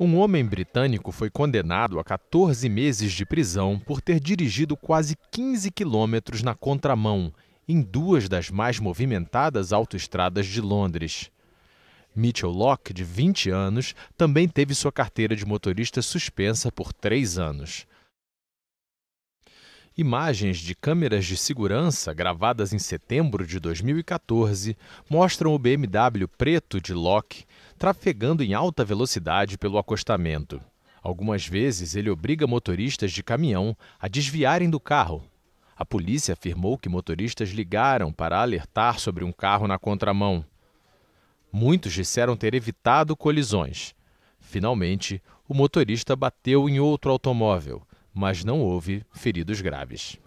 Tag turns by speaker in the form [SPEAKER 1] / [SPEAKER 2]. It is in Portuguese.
[SPEAKER 1] Um homem britânico foi condenado a 14 meses de prisão por ter dirigido quase 15 quilômetros na contramão em duas das mais movimentadas autoestradas de Londres. Mitchell Locke, de 20 anos, também teve sua carteira de motorista suspensa por três anos. Imagens de câmeras de segurança gravadas em setembro de 2014 mostram o BMW preto de Locke trafegando em alta velocidade pelo acostamento. Algumas vezes ele obriga motoristas de caminhão a desviarem do carro. A polícia afirmou que motoristas ligaram para alertar sobre um carro na contramão. Muitos disseram ter evitado colisões. Finalmente, o motorista bateu em outro automóvel mas não houve feridos graves.